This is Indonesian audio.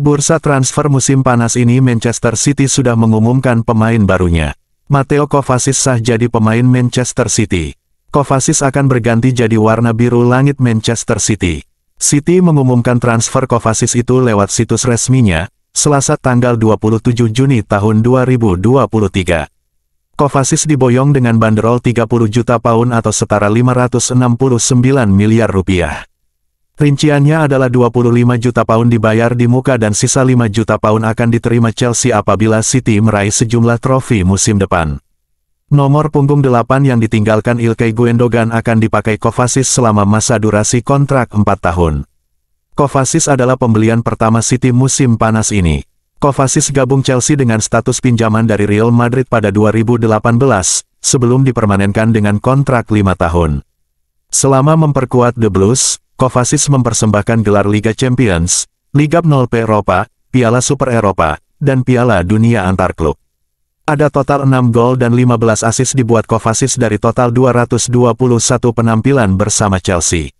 Bursa transfer musim panas ini Manchester City sudah mengumumkan pemain barunya. Mateo Kovacic sah jadi pemain Manchester City. Kovacic akan berganti jadi warna biru langit Manchester City. City mengumumkan transfer Kovacic itu lewat situs resminya, Selasa tanggal 27 Juni tahun 2023. Kovacic diboyong dengan banderol 30 juta pound atau setara 569 miliar rupiah. Rinciannya adalah 25 juta pound dibayar di muka dan sisa 5 juta pound akan diterima Chelsea apabila City meraih sejumlah trofi musim depan. Nomor punggung 8 yang ditinggalkan Ilkay Guendogan akan dipakai Kovacic selama masa durasi kontrak 4 tahun. Kovacic adalah pembelian pertama City musim panas ini. Kovacic gabung Chelsea dengan status pinjaman dari Real Madrid pada 2018, sebelum dipermanenkan dengan kontrak 5 tahun. Selama memperkuat The Blues, Kovacic mempersembahkan gelar Liga Champions, Liga 0 Eropa, Piala Super Eropa, dan Piala Dunia Antar Klub. Ada total 6 gol dan 15 assist dibuat Kovacic dari total 221 penampilan bersama Chelsea.